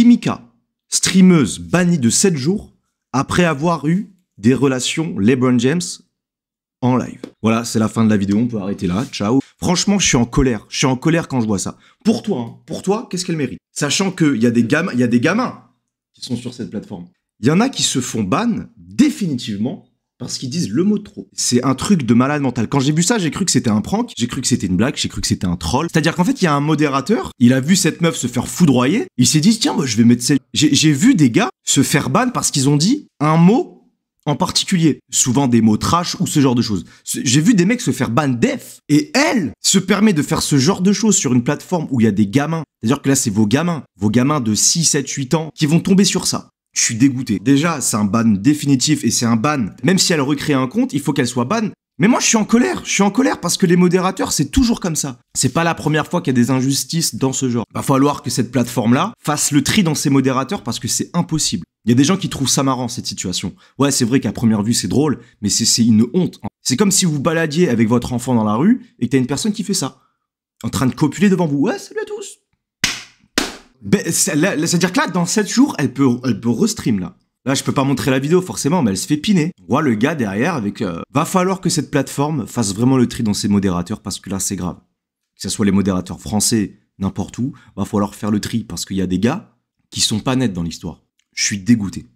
Kimika, streameuse bannie de 7 jours après avoir eu des relations LeBron James en live. Voilà, c'est la fin de la vidéo, on peut arrêter là, ciao. Franchement, je suis en colère, je suis en colère quand je vois ça. Pour toi, hein, pour toi, qu'est-ce qu'elle mérite Sachant qu'il y, a des gamins, y a des gamins qui sont sur cette plateforme. Il y en a qui se font ban définitivement parce qu'ils disent le mot trop. C'est un truc de malade mental. Quand j'ai vu ça, j'ai cru que c'était un prank, j'ai cru que c'était une blague, j'ai cru que c'était un troll. C'est-à-dire qu'en fait, il y a un modérateur, il a vu cette meuf se faire foudroyer, il s'est dit tiens, moi je vais mettre celle. J'ai vu des gars se faire ban parce qu'ils ont dit un mot en particulier, souvent des mots trash ou ce genre de choses. J'ai vu des mecs se faire ban def et elle se permet de faire ce genre de choses sur une plateforme où il y a des gamins. C'est-à-dire que là, c'est vos gamins, vos gamins de 6, 7, 8 ans qui vont tomber sur ça je suis dégoûté. Déjà, c'est un ban définitif et c'est un ban. Même si elle recrée un compte, il faut qu'elle soit ban. Mais moi, je suis en colère. Je suis en colère parce que les modérateurs, c'est toujours comme ça. C'est pas la première fois qu'il y a des injustices dans ce genre. Va falloir que cette plateforme-là fasse le tri dans ses modérateurs parce que c'est impossible. Il y a des gens qui trouvent ça marrant, cette situation. Ouais, c'est vrai qu'à première vue, c'est drôle, mais c'est une honte. C'est comme si vous baladiez avec votre enfant dans la rue et que t'as une personne qui fait ça. En train de copuler devant vous. Ouais, salut à tous. Ben, c'est-à-dire que là, dans 7 jours, elle peut, elle peut restream là. Là, je peux pas montrer la vidéo forcément, mais elle se fait piner. On le gars derrière avec. Euh, va falloir que cette plateforme fasse vraiment le tri dans ses modérateurs parce que là, c'est grave. Que ce soit les modérateurs français, n'importe où, va falloir faire le tri parce qu'il y a des gars qui sont pas nets dans l'histoire. Je suis dégoûté.